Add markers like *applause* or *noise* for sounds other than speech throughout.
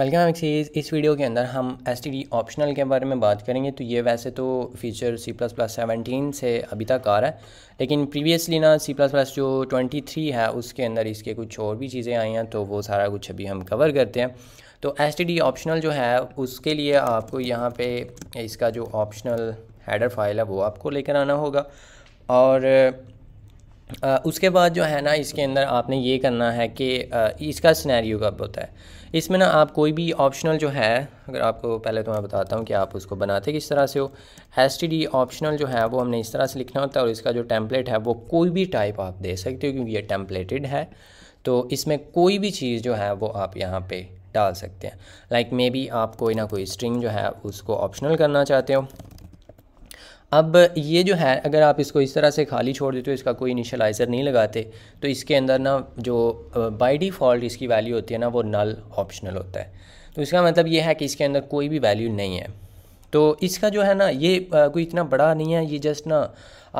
welcome axes इस video के अंदर हम एस ऑप्शनल के बारे में बात करेंगे तो ये वैसे तो feature C plus plus seventeen से अभी तक आ रहा है लेकिन प्रीवियसली ना सी प्लस प्लस जो ट्वेंटी थ्री है उसके अंदर इसके कुछ और भी चीज़ें आई हैं तो वो सारा कुछ अभी हम कवर करते हैं तो एस ऑप्शनल जो है उसके लिए आपको यहाँ पे इसका जो ऑप्शनल हैडर फाइल है वो आपको लेकर आना होगा और आ, उसके बाद जो है ना इसके अंदर आपने ये करना है कि आ, इसका स्नैरियो कब होता है इसमें ना आप कोई भी ऑप्शनल जो है अगर आपको पहले तो मैं बताता हूँ कि आप उसको बनाते किस तरह से हो एस टी ऑप्शनल जो है वो हमने इस तरह से लिखना होता है और इसका जो टेम्पलेट है वो कोई भी टाइप आप दे सकते हो क्योंकि ये टेम्पलेटेड है तो इसमें कोई भी चीज़ जो है वो आप यहाँ पर डाल सकते हैं लाइक मे बी आप कोई ना कोई स्ट्रिंग जो है उसको ऑप्शनल करना चाहते हो अब ये जो है अगर आप इसको इस तरह से खाली छोड़ देते हो इसका कोई इनिशलाइज़र नहीं लगाते तो इसके अंदर ना जो बाय डिफ़ॉल्ट इसकी वैल्यू होती है ना वो नल ऑप्शनल होता है तो इसका मतलब ये है कि इसके अंदर कोई भी वैल्यू नहीं है तो इसका जो है ना ये कोई इतना बड़ा नहीं है ये जस्ट ना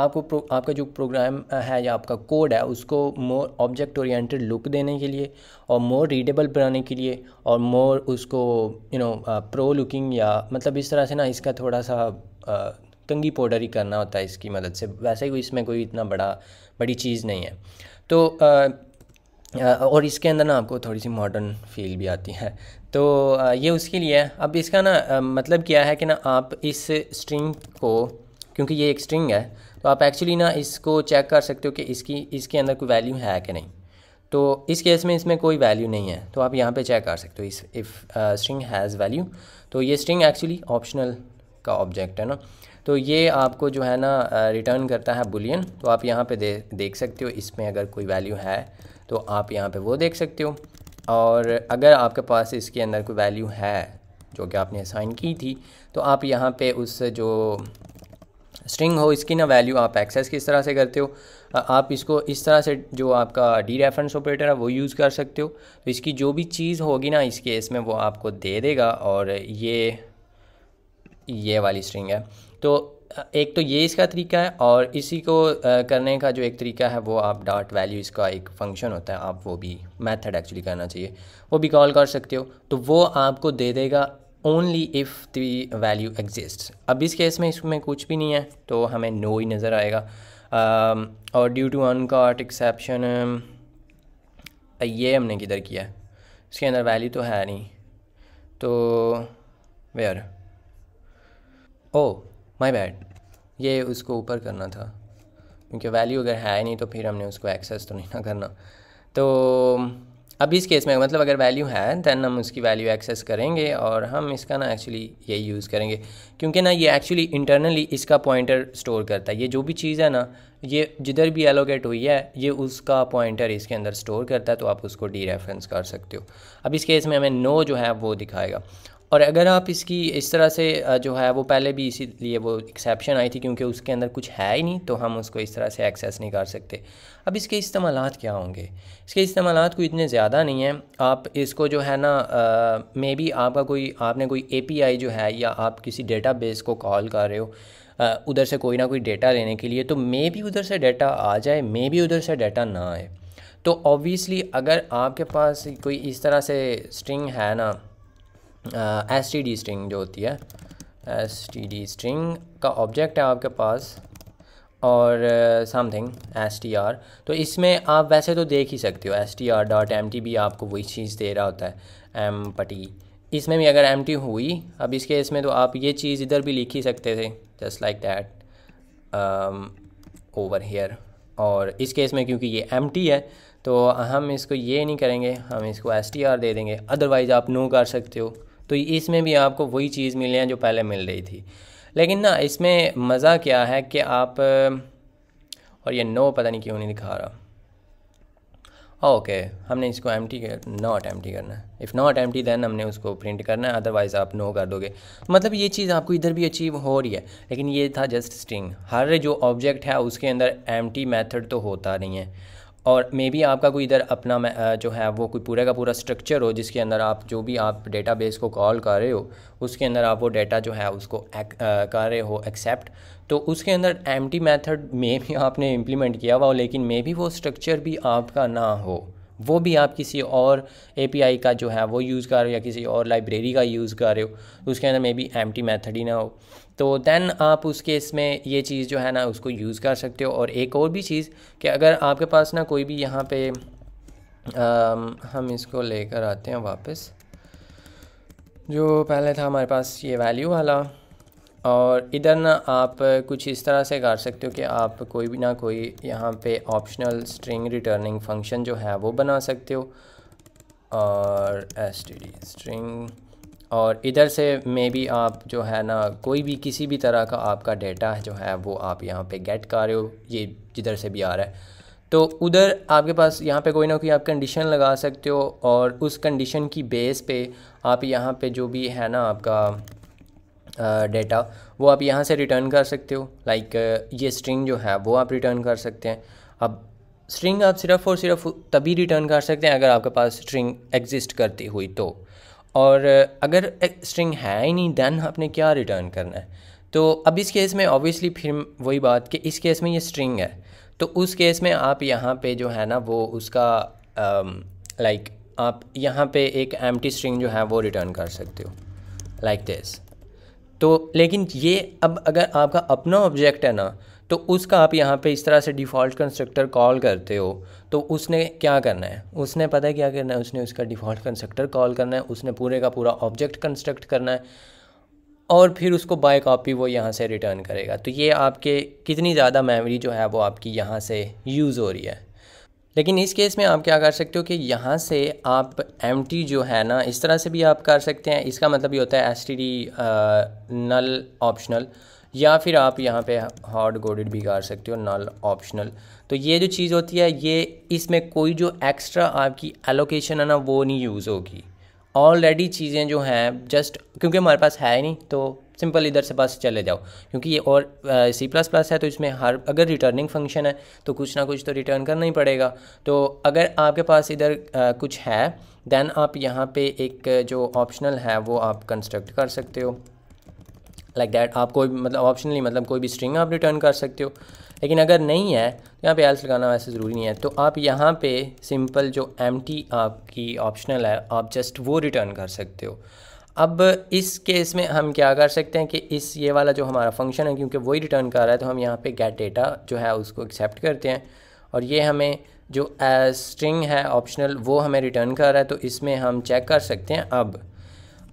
आपको प्रो, आपका जो प्रोग्राम है या आपका कोड है उसको मोर ऑब्जेक्ट ओरिएंटेड लुक देने के लिए और मोर रीडेबल बनाने के लिए और मोर उसको यू नो प्रो लुकिंग या मतलब इस तरह से ना इसका थोड़ा सा आ, कंगी पाउडर ही करना होता है इसकी मदद से वैसे ही इसमें कोई इतना बड़ा बड़ी चीज़ नहीं है तो आ, और इसके अंदर ना आपको थोड़ी सी मॉडर्न फील भी आती है तो ये उसके लिए है अब इसका ना मतलब क्या है कि ना आप इस स्ट्रिंग को क्योंकि ये एक स्ट्रिंग है तो आप एक्चुअली ना इसको चेक कर सकते हो कि इसकी इसके अंदर कोई वैल्यू है कि नहीं तो इस केस में इसमें कोई वैल्यू नहीं है तो आप यहाँ पे चेक कर सकते हो इस इफ़ स्ट्रिंग हैज़ वैल्यू तो ये स्ट्रिंग एक्चुअली ऑप्शनल का ऑब्जेक्ट है ना तो ये आपको जो है ना रिटर्न करता है बुलियन तो आप यहाँ पे दे, देख सकते हो इसमें अगर कोई वैल्यू है तो आप यहाँ पे वो देख सकते हो और अगर आपके पास इसके अंदर कोई वैल्यू है जो कि आपने असाइन की थी तो आप यहाँ पे उस जो स्ट्रिंग हो इसकी ना वैल्यू आप एक्सेस किस तरह से करते हो आप इसको इस तरह से जो आपका डी रेफरेंस ऑपरेटर है वो यूज़ कर सकते हो तो इसकी जो भी चीज़ होगी ना इस केस में वो आपको दे देगा और ये ये वाली स्ट्रिंग है तो एक तो ये इसका तरीका है और इसी को करने का जो एक तरीका है वो आप डॉट वैल्यू इसका एक फंक्शन होता है आप वो भी मेथड एक्चुअली करना चाहिए वो भी कॉल कर सकते हो तो वो आपको दे देगा only if the value exist अब इस केस में इसमें कुछ भी नहीं है तो हमें नो ही नज़र आएगा और ड्यू टू अनकॉट एक्सेप्शन ये हमने किधर किया है इसके अंदर वैल्यू तो है नहीं तो वेयर ओ माई बैड ये उसको ऊपर करना था क्योंकि वैल्यू अगर है नहीं तो फिर हमने उसको एक्सेस तो नहीं ना करना तो अब इस केस में मतलब अगर वैल्यू है दैन हम उसकी वैल्यू एक्सेस करेंगे और हम इसका ना एक्चुअली यही यूज़ करेंगे क्योंकि ना ये एक्चुअली इंटरनली इसका पॉइंटर स्टोर करता है ये जो भी चीज़ है ना ये जिधर भी एलोकेट हुई है ये उसका पॉइंटर इसके अंदर स्टोर करता है तो आप उसको डी रेफरेंस कर सकते हो अब इस केस में हमें नो जो है वो दिखाएगा और अगर आप इसकी इस तरह से जो है वो पहले भी इसीलिए वो एक्सेप्शन आई थी क्योंकि उसके अंदर कुछ है ही नहीं तो हम उसको इस तरह से एक्सेस नहीं कर सकते अब इसके इस्तेमाल क्या होंगे इसके इस्तेमाल कोई इतने ज़्यादा नहीं हैं आप इसको जो है ना मे बी आपका कोई आपने कोई ए जो है या आप किसी डेटा को कॉल कर रहे हो उधर से कोई ना कोई डेटा लेने के लिए तो मे भी उधर से डेटा आ जाए मे भी उधर से डेटा ना आए तो ऑब्वियसली अगर आपके पास कोई इस तरह से स्ट्रिंग है ना एस टी डी स्ट्रिंग जो होती है एस टी डी स्ट्रिंग का ऑब्जेक्ट है आपके पास और समथिंग एस टी आर तो इसमें आप वैसे तो देख ही सकते हो S T R dot empty भी आपको वही चीज़ दे रहा होता है एम पटी इसमें भी अगर एम टी हुई अब इस केस में तो आप ये चीज़ इधर भी लिख ही सकते थे just like that over here और इस केस में क्योंकि ये एम टी है तो हम इसको ये नहीं करेंगे हम इसको एस टी आर दे देंगे अदरवाइज़ आप नो कर सकते हो तो इसमें भी आपको वही चीज़ मिल है जो पहले मिल रही थी लेकिन ना इसमें मज़ा क्या है कि आप और ये नो पता नहीं क्यों नहीं दिखा रहा ओके हमने इसको एम टी कर नॉट एम टी करना है if not empty then हमने उसको प्रिंट करना है अदरवाइज़ आप नो कर दोगे मतलब ये चीज़ आपको इधर भी अचीव हो रही है लेकिन ये था जस्ट स्ट्रिंग हर जो ऑब्जेक्ट है उसके अंदर एम टी मैथड तो होता नहीं है और मे बी आपका कोई इधर अपना जो है वो कोई पूरा का पूरा स्ट्रक्चर हो जिसके अंदर आप जो भी आप डेटाबेस को कॉल कर रहे हो उसके अंदर आप वो डेटा जो है उसको कर रहे हो एक्सेप्ट तो उसके अंदर एम टी मैथड में भी आपने इम्प्लीमेंट किया हुआ हो लेकिन मे बी वो स्ट्रक्चर भी आपका ना हो वो भी आप किसी और आई का जो है वो यूज़ कर रहे हो या किसी और लाइब्रेरी का यूज़ कर रहे हो उसके अंदर maybe empty method ही ना हो तो देन आप उसके इसमें ये चीज़ जो है ना उसको यूज़ कर सकते हो और एक और भी चीज़ कि अगर आपके पास ना कोई भी यहाँ पे आ, हम इसको लेकर आते हैं वापस जो पहले था हमारे पास ये वैल्यू वाला और इधर ना आप कुछ इस तरह से कर सकते हो कि आप कोई भी ना कोई यहाँ पे ऑप्शनल स्ट्रिंग रिटर्निंग फंक्शन जो है वो बना सकते हो और एस स्ट्रिंग और इधर से मे बी आप जो है ना कोई भी किसी भी तरह का आपका डेटा जो है वो आप यहाँ पे गेट कर रहे हो ये जिधर से भी आ रहा है तो उधर आपके पास यहाँ पे कोई ना कोई आप कंडीशन लगा सकते हो और उस कंडीशन की बेस पे आप यहाँ पे जो भी है ना आपका डेटा वो आप यहाँ से रिटर्न कर सकते हो लाइक ये स्ट्रिंग जो है वो आप रिटर्न कर सकते हैं अब स्ट्रिंग आप सिर्फ़ और सिर्फ तभी रिटर्न कर सकते हैं अगर आपके पास स्ट्रिंग एग्जिस्ट करती हुई तो और अगर स्ट्रिंग है ही नहीं देन आपने क्या रिटर्न करना है तो अब इस केस में ऑब्वियसली फिर वही बात कि इस केस में ये स्ट्रिंग है तो उस केस में आप यहाँ पे जो है ना वो उसका लाइक like, आप यहाँ पे एक एम स्ट्रिंग जो है वो रिटर्न कर सकते हो लाइक like दिस तो लेकिन ये अब अगर आपका अपना ऑब्जेक्ट है ना तो उसका आप यहाँ पे इस तरह से डिफ़ॉल्ट कंस्ट्रक्टर कॉल करते हो तो उसने क्या करना है उसने पता है क्या करना है उसने उसका डिफ़ॉल्ट कंस्ट्रक्टर कॉल करना है उसने पूरे का पूरा ऑब्जेक्ट कंस्ट्रक्ट करना है और फिर उसको बाय कॉपी वो यहाँ से रिटर्न करेगा तो ये आपके कितनी ज़्यादा मेमोरी जो है वो आपकी यहाँ से यूज़ हो रही है लेकिन इस केस में आप क्या कर सकते हो कि यहाँ से आप एम जो है ना इस तरह से भी आप कर सकते हैं इसका मतलब ये होता है S T D null optional या फिर आप यहाँ पे हॉट गोडेड भी कर सकते हो नॉल ऑप्शनल तो ये जो चीज़ होती है ये इसमें कोई जो एक्स्ट्रा आपकी एलोकेशन है ना वो नहीं यूज़ होगी ऑलरेडी चीज़ें जो हैं जस्ट क्योंकि हमारे पास है ही नहीं तो सिंपल इधर से बस चले जाओ क्योंकि ये और सी प्लस प्लस है तो इसमें हर अगर रिटर्निंग फंक्शन है तो कुछ ना कुछ तो रिटर्न करना ही पड़ेगा तो अगर आपके पास इधर कुछ है देन आप यहाँ पे एक जो ऑप्शनल है वो आप कंस्ट्रक्ट कर सकते हो लाइक like दैट आप कोई मतलब ऑप्शनली मतलब कोई भी स्ट्रिंग आप रिटर्न कर सकते हो लेकिन अगर नहीं है तो यहाँ पे एल्स लगाना वैसे ज़रूरी नहीं है तो आप यहाँ पे सिंपल जो एम आपकी ऑप्शनल है आप जस्ट वो रिटर्न कर सकते हो अब इस केस में हम क्या कर सकते हैं कि इस ये वाला जो हमारा फंक्शन है क्योंकि वही रिटर्न कर रहा है तो हम यहाँ पे गेट डेटा जो है उसको एक्सेप्ट करते हैं और ये हमें जो स्ट्रिंग uh, है ऑप्शनल वो हमें रिटर्न कर रहा है तो इसमें हम चेक कर सकते हैं अब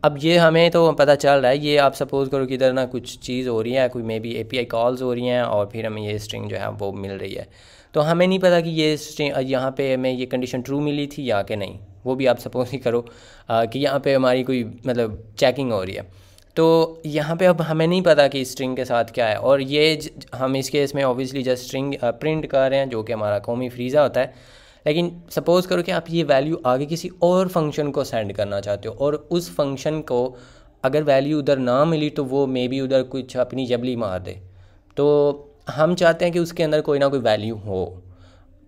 अब ये हमें तो पता चल रहा है ये आप सपोज़ करो कि इधर ना कुछ चीज़ हो रही है कोई maybe A P calls हो रही हैं और फिर हमें ये स्ट्रिंग जो है वो मिल रही है तो हमें नहीं पता कि ये स्ट्रिंग यहाँ पे हमें ये कंडीशन ट्रू मिली थी या कि नहीं वो भी आप सपोज़ ही करो आ, कि यहाँ पे हमारी कोई मतलब चेकिंग हो रही है तो यहाँ पे अब हमें नहीं पता कि स्ट्रिंग के साथ क्या है और ये हम इस केस में ऑब्वियसली जस्ट स्ट्रिंग प्रिंट कर रहे हैं जो कि हमारा कौमी फ्रीज़ा होता है लेकिन सपोज़ करो कि आप ये वैल्यू आगे किसी और फंक्शन को सेंड करना चाहते हो और उस फंक्शन को अगर वैल्यू उधर ना मिली तो वो मे बी उधर कुछ अपनी जबली मार दे तो हम चाहते हैं कि उसके अंदर कोई ना कोई वैल्यू हो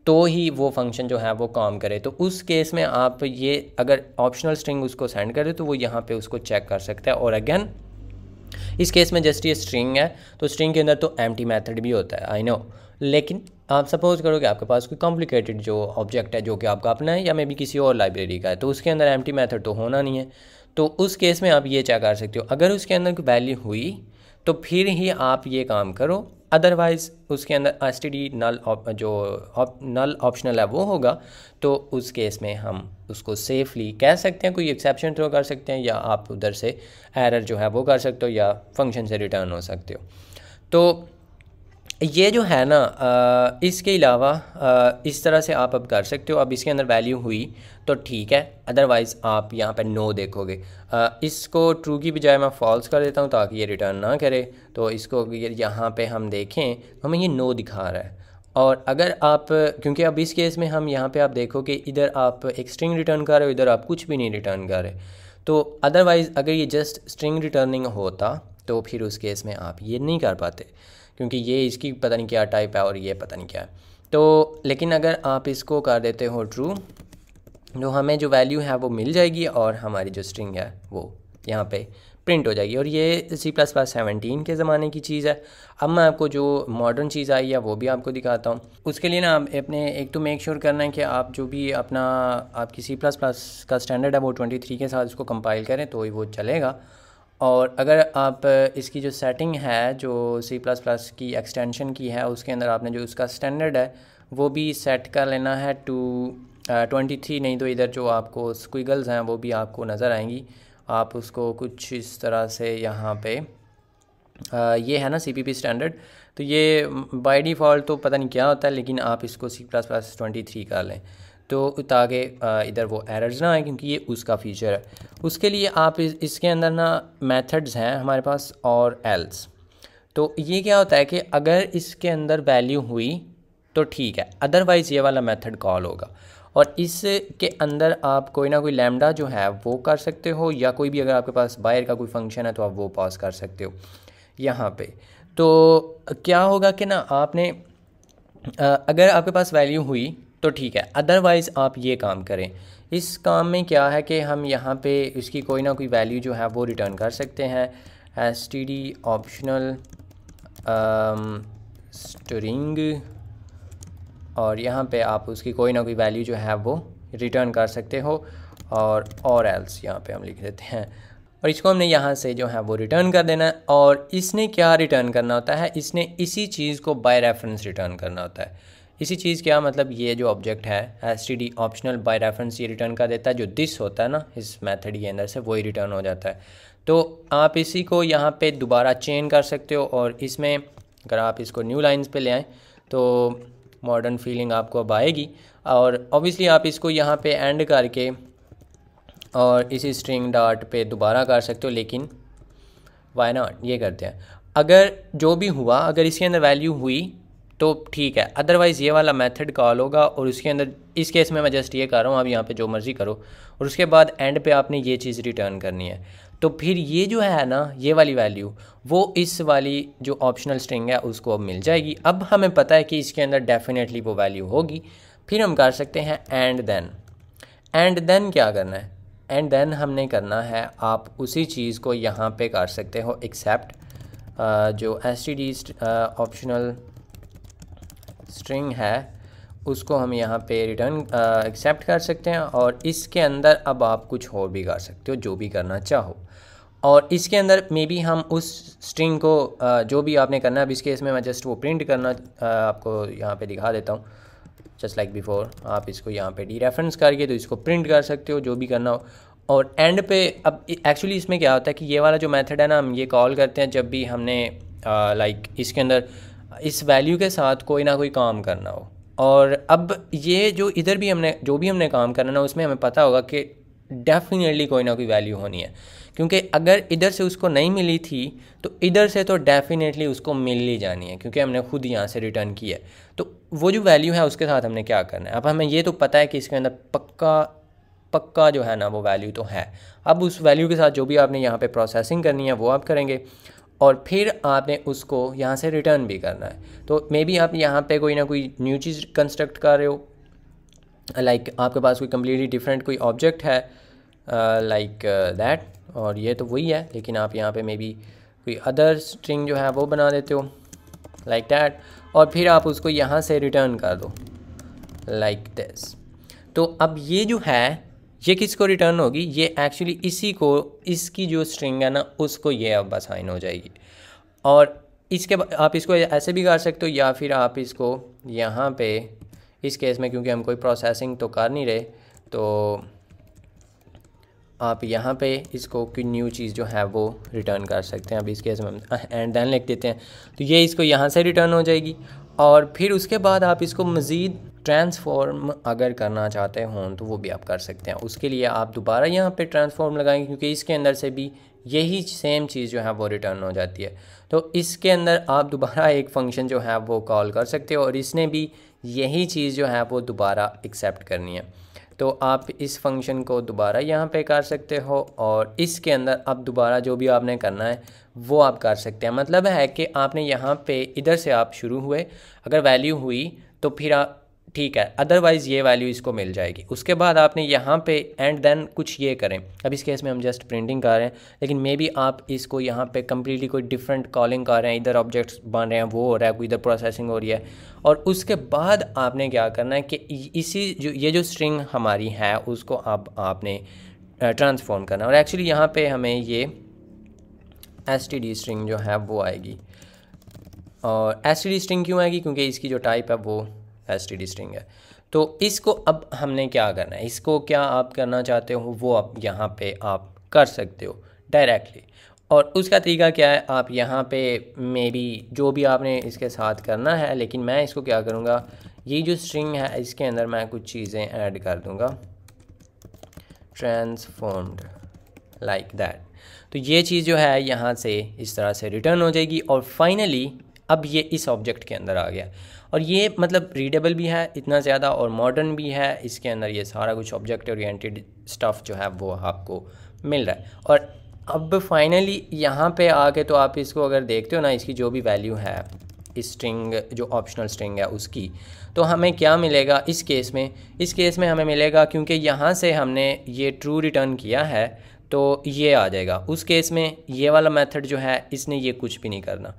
तो ही वो फंक्शन जो है वो काम करे तो उस केस में आप ये अगर ऑप्शनल स्ट्रिंग उसको सेंड करें तो वो यहाँ पे उसको चेक कर सकता है और अगेन इस केस में जस्ट ये स्ट्रिंग है तो स्ट्रिंग के अंदर तो एम मेथड भी होता है आई नो लेकिन आप सपोज़ करो कि आपके पास कोई कॉम्प्लिकेटेड जो ऑब्जेक्ट है जो कि आपका अपना है या मे बी किसी और लाइब्रेरी का है तो उसके अंदर टी मेथड तो होना नहीं है तो उस केस में आप ये चेक कर सकते हो अगर उसके अंदर कोई वैल्यू हुई तो फिर ही आप ये काम करो अदरवाइज़ उसके अंदर एस टी डी नल जो नल ऑप्शनल है वो होगा तो उस केस में हम उसको सेफली कह सकते हैं कोई एक्सेप्शन थ्रो कर सकते हैं या आप उधर से एरर जो है वो कर सकते हो या फंक्शन से रिटर्न हो सकते हो तो ये जो है ना इसके अलावा इस तरह से आप अब कर सकते हो अब इसके अंदर वैल्यू हुई तो ठीक है अदरवाइज़ आप यहाँ पर नो देखोगे इसको ट्रू की बजाय मैं फॉल्स कर देता हूँ ताकि ये रिटर्न ना करे तो इसको यहाँ पे हम देखें हमें ये नो दिखा रहा है और अगर आप क्योंकि अब इस केस में हम यहाँ पे आप देखो कि इधर आप एक स्ट्रिंग रिटर्न कर रहे हो इधर आप कुछ भी नहीं रिटर्न कर रहे तो अदरवाइज़ अगर ये जस्ट स्ट्रिंग रिटर्निंग होता तो फिर उस केस में आप ये नहीं कर पाते क्योंकि ये इसकी पता नहीं क्या टाइप है और ये पता नहीं क्या है तो लेकिन अगर आप इसको कर देते हो ट्रू तो हमें जो वैल्यू है वो मिल जाएगी और हमारी जो स्ट्रिंग है वो यहाँ पे प्रिंट हो जाएगी और ये सी प्लस प्लस सेवनटीन के ज़माने की चीज़ है अब मैं आपको जो मॉडर्न चीज़ आई है वो भी आपको दिखाता हूँ उसके लिए ना आप अपने एक तो मेक श्योर sure करना है कि आप जो भी अपना आपकी सी प्लस प्लस का स्टैंडर्ड है वो ट्वेंटी थ्री के साथ उसको कंपाइल करें तो ही वो चलेगा और अगर आप इसकी जो सेटिंग है जो C++ की एक्सटेंशन की है उसके अंदर आपने जो उसका स्टैंडर्ड है वो भी सेट कर लेना है टू ट्वेंटी थ्री नहीं तो इधर जो आपको स्क्विगल्स हैं वो भी आपको नज़र आएंगी आप उसको कुछ इस तरह से यहाँ पे आ, ये है ना सी पी पी स्टैंडर्ड तो ये बाई डिफ़ॉल्ट तो पता नहीं क्या होता है लेकिन आप इसको C plus plus twenty three कर लें तो ताकि इधर वो एरर्स ना आए क्योंकि ये उसका फीचर है उसके लिए आप इस, इसके अंदर ना मेथड्स हैं हमारे पास और एल्स तो ये क्या होता है कि अगर इसके अंदर वैल्यू हुई तो ठीक है अदरवाइज़ ये वाला मेथड कॉल होगा और इसके अंदर आप कोई ना कोई लैमडा जो है वो कर सकते हो या कोई भी अगर आपके पास बाहर का कोई फंक्शन है तो आप वो पास कर सकते हो यहाँ पे तो क्या होगा कि ना आपने अगर आपके पास वैल्यू हुई तो ठीक है अदरवाइज़ आप ये काम करें इस काम में क्या है कि हम यहाँ पे इसकी कोई ना कोई वैल्यू जो है वो रिटर्न कर सकते हैं S T D optional string और यहाँ पे आप उसकी कोई ना कोई वैल्यू जो है वो रिटर्न कर सकते हो और और एल्स यहाँ पे हम लिख देते हैं और इसको हमने यहाँ से जो है वो रिटर्न कर देना है और इसने क्या रिटर्न करना होता है इसने इसी चीज़ को बाय रेफरेंस रिटर्न करना होता है इसी चीज़ क्या मतलब ये जो ऑब्जेक्ट है S T D optional by reference ये रिटर्न कर देता है जो दिस होता है ना इस मेथड के अंदर से वही रिटर्न हो जाता है तो आप इसी को यहाँ पे दोबारा चेंज कर सकते हो और इसमें अगर आप इसको न्यू लाइन्स पे ले आएँ तो मॉडर्न फीलिंग आपको अब आएगी और ऑब्वियसली आप इसको यहाँ पे एंड करके और इसी स्ट्रिंग डार्ट पे दोबारा कर सकते हो लेकिन वाई नॉट ये करते हैं अगर जो भी हुआ अगर इसके अंदर वैल्यू हुई तो ठीक है अदरवाइज़ ये वाला मेथड कॉल होगा और उसके अंदर इस केस में मैं जस्ट ये कर रहा हूँ आप यहाँ पे जो मर्ज़ी करो और उसके बाद एंड पे आपने ये चीज़ रिटर्न करनी है तो फिर ये जो है ना ये वाली वैल्यू वो इस वाली जो ऑप्शनल स्ट्रिंग है उसको अब मिल जाएगी अब हमें पता है कि इसके अंदर डेफिनेटली वो वैल्यू होगी फिर हम कर सकते हैं एंड देन एंड देन क्या करना है एंड देन हमने करना है आप उसी चीज़ को यहाँ पे कर सकते हो एक्सेप्ट जो S T D optional string है उसको हम यहाँ पे रिटर्न एक्सेप्ट कर सकते हैं और इसके अंदर अब आप कुछ और भी कर सकते हो जो भी करना चाहो और इसके अंदर मे बी हम उस स्ट्रिंग को आ, जो भी आपने करना है अब इस केस में मैं जस्ट वो प्रिंट करना आ, आपको यहाँ पे दिखा देता हूँ जस्ट लाइक बिफोर आप इसको यहाँ पे डी रेफरेंस करके तो इसको प्रिंट कर सकते हो जो भी करना हो और एंड पे अब एक्चुअली इसमें क्या होता है कि ये वाला जो मेथड है ना हम ये कॉल करते हैं जब भी हमने लाइक इसके अंदर इस वैल्यू के साथ कोई ना कोई काम करना हो और अब ये जो इधर भी हमने जो भी हमने काम करना ना उसमें हमें पता होगा कि डेफिनेटली कोई ना कोई वैल्यू होनी है क्योंकि अगर इधर से उसको नहीं मिली थी तो इधर से तो डेफिनेटली उसको मिल ही जानी है क्योंकि हमने खुद यहाँ से रिटर्न किया है तो वो जो वैल्यू है उसके साथ हमने क्या करना है अब हमें ये तो पता है कि इसके अंदर पक्का पक्का जो है ना वो वैल्यू तो है अब उस वैल्यू के साथ जो भी आपने यहाँ पे प्रोसेसिंग करनी है वो आप करेंगे और फिर आपने उसको यहाँ से रिटर्न भी करना है तो मे बी आप यहाँ पे कोई ना कोई न्यू चीज़ कंस्ट्रक्ट कर रहे हो लाइक like, आपके पास कोई कम्प्लीटली डिफरेंट कोई ऑब्जेक्ट है like uh, that like, uh, और ये तो वही है लेकिन आप यहाँ पे मे बी कोई अदर स्ट्रिंग जो है वो बना देते हो लाइक like दैट और फिर आप उसको यहाँ से रिटर्न कर दो लाइक like दिस तो अब ये जो है ये किसको रिटर्न होगी ये एक्चुअली इसी को इसकी जो स्ट्रिंग है ना उसको ये अब असाइन हो जाएगी और इसके आप इसको ऐसे भी कर सकते हो या फिर आप इसको यहाँ पे इस केस में क्योंकि हम कोई प्रोसेसिंग तो कर नहीं रहे तो आप यहाँ पे इसको कोई न्यू चीज़ जो है वो रिटर्न कर सकते हैं अब इस केस में हम एंड देन लिख देते हैं तो ये इसको यहाँ से रिटर्न हो जाएगी और फिर उसके बाद आप इसको मज़ीद ट्रांसफॉर्म अगर करना चाहते हों तो वो भी आप कर सकते हैं उसके लिए आप दोबारा यहाँ पे ट्रांसफॉर्म लगाएंगे क्योंकि इसके अंदर से भी यही सेम चीज़ जो है वो रिटर्न हो जाती है तो इसके अंदर आप दोबारा एक फंक्शन जो है वो कॉल कर सकते हो और इसने भी यही चीज़ जो है वो दोबारा एक्सेप्ट करनी है तो आप इस फंक्शन को दोबारा यहाँ पे कर सकते हो और इसके अंदर अब दोबारा जो भी आपने करना है वो आप कर सकते हैं मतलब है कि आपने यहाँ पे इधर से आप शुरू हुए अगर वैल्यू हुई तो फिर आप ठीक है अदरवाइज़ ये वैल्यू इसको मिल जाएगी उसके बाद आपने यहाँ पे एंड देन कुछ ये करें अब इस केस में हम जस्ट प्रिंटिंग कर रहे हैं लेकिन मे बी आप इसको यहाँ पे कम्प्लीटली कोई डिफरेंट कॉलिंग कर रहे हैं इधर ऑब्जेक्ट्स बन रहे हैं वो हो रहा है कोई इधर प्रोसेसिंग हो रही है और उसके बाद आपने क्या करना है कि इसी जो ये जो स्ट्रिंग हमारी है उसको आप आपने ट्रांसफॉर्म करना और एक्चुअली यहाँ पर हमें ये एस टी डी स्ट्रिंग जो है वो आएगी और एस टी डी स्ट्रिंग क्यों आएगी क्योंकि इसकी जो टाइप है वो एस टी डी स्ट्रिंग है तो इसको अब हमने क्या करना है इसको क्या आप करना चाहते हो वो अब यहाँ पे आप कर सकते हो डायरेक्टली और उसका तरीका क्या है आप यहाँ पे मेरी जो भी आपने इसके साथ करना है लेकिन मैं इसको क्या करूँगा ये जो स्ट्रिंग है इसके अंदर मैं कुछ चीज़ें ऐड कर दूँगा ट्रांसफॉर्म्ड लाइक दैट तो ये चीज़ जो है यहाँ से इस तरह से रिटर्न हो जाएगी और फाइनली अब ये इस ऑब्जेक्ट के अंदर आ गया और ये मतलब रीडेबल भी है इतना ज़्यादा और मॉडर्न भी है इसके अंदर ये सारा कुछ ऑब्जेक्ट ओरिएंटेड स्टफ़ जो है वो आपको मिल रहा है और अब फाइनली यहाँ पे आके तो आप इसको अगर देखते हो ना इसकी जो भी वैल्यू है इस स्ट्रिंग जो ऑप्शनल स्ट्रिंग है उसकी तो हमें क्या मिलेगा इस केस में इस केस में हमें मिलेगा क्योंकि यहाँ से हमने ये ट्रू रिटर्न किया है तो ये आ जाएगा उस केस में ये वाला मेथड जो है इसने ये कुछ भी नहीं करना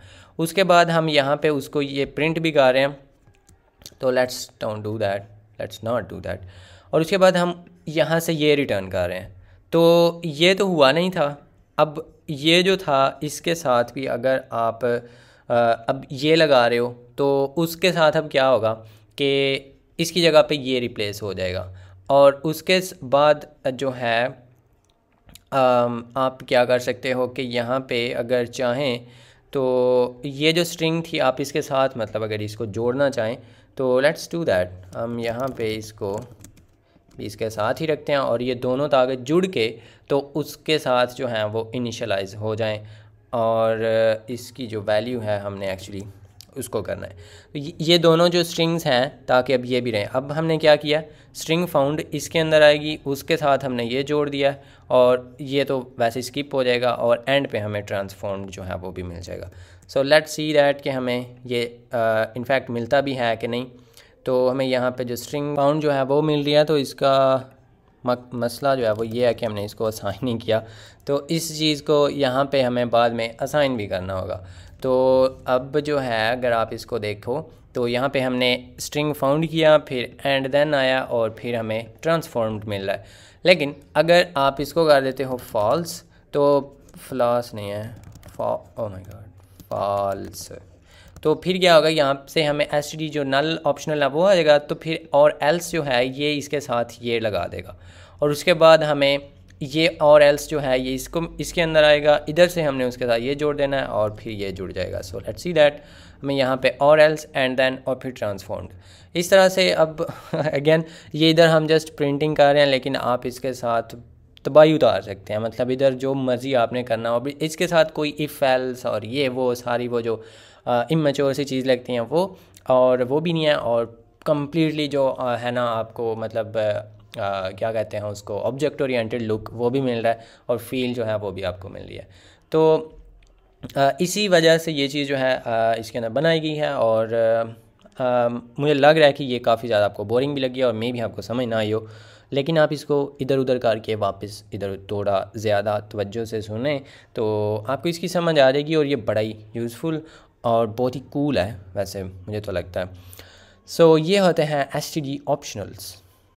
उसके बाद हम यहाँ पे उसको ये प्रिंट भी कर रहे हैं तो let's don't do that let's not do that और उसके बाद हम यहाँ से ये रिटर्न कर रहे हैं तो ये तो हुआ नहीं था अब ये जो था इसके साथ भी अगर आप अब ये लगा रहे हो तो उसके साथ अब क्या होगा कि इसकी जगह पे ये रिप्लेस हो जाएगा और उसके बाद जो है आप क्या कर सकते हो कि यहाँ पे अगर चाहें तो ये जो स्ट्रिंग थी आप इसके साथ मतलब अगर इसको जोड़ना चाहें तो लेट्स डू दैट हम यहाँ पे इसको इसके साथ ही रखते हैं और ये दोनों ताकत जुड़ के तो उसके साथ जो हैं वो इनिशलाइज़ हो जाएं और इसकी जो वैल्यू है हमने एक्चुअली उसको करना है तो ये दोनों जो स्ट्रिंग्स हैं ताकि अब ये भी रहें अब हमने क्या किया स्ट्रिंग फाउंड इसके अंदर आएगी उसके साथ हमने ये जोड़ दिया और ये तो वैसे स्किप हो जाएगा और एंड पे हमें ट्रांसफॉर्म जो है वो भी मिल जाएगा सो लेट सी दैट कि हमें ये इनफैक्ट uh, मिलता भी है कि नहीं तो हमें यहाँ पर जो स्ट्रिंग फाउंड जो है वो मिल रही है तो इसका मसला जो है वो ये है कि हमने इसको असाइन नहीं किया तो इस चीज़ को यहाँ पे हमें बाद में असाइन भी करना होगा तो अब जो है अगर आप इसको देखो तो यहाँ पे हमने स्ट्रिंग फाउंड किया फिर एंड देन आया और फिर हमें ट्रांसफॉर्म्ड मिल रहा है लेकिन अगर आप इसको कर देते हो फॉल्स तो फ्लॉस नहीं है फॉ ओ माय गॉड फॉल्स तो फिर क्या होगा यहाँ से हमें एस जो नल ऑप्शनल है वो आ जाएगा तो फिर और एल्स जो है ये इसके साथ ये लगा देगा और उसके बाद हमें ये और एल्स जो है ये इसको इसके अंदर आएगा इधर से हमने उसके साथ ये जोड़ देना है और फिर ये जुड़ जाएगा सो लेट्स सी दैट हमें यहाँ पे और एल्स एंड देन और फिर ट्रांसफॉर्म्ड इस तरह से अब अगेन *laughs* ये इधर हम जस्ट प्रिंटिंग कर रहे हैं लेकिन आप इसके साथ तबाही उतार सकते हैं मतलब इधर जो मर्ज़ी आपने करना हो इसके साथ कोई इफ़ एल्स और ये वो सारी वो जो इमेच्योर सी चीज़ लगती हैं वो और वो भी नहीं है और कम्प्लीटली जो है ना आपको मतलब आ, क्या कहते हैं उसको ऑब्जेक्ट ओरिएंटेड लुक वो भी मिल रहा है और फील जो है वो भी आपको मिल रही है तो आ, इसी वजह से ये चीज़ जो है आ, इसके अंदर बनाई गई है और आ, मुझे लग रहा है कि ये काफ़ी ज़्यादा आपको बोरिंग भी लगी और मे भी आपको समझ ना आई हो लेकिन आप इसको इधर उधर करके वापस इधर थोड़ा ज़्यादा तवज्जो से सुने तो आपको इसकी समझ आ जाएगी और ये बड़ा ही यूज़फुल और बहुत ही कूल है वैसे मुझे तो लगता है सो so, ये होते हैं एस ऑप्शनल्स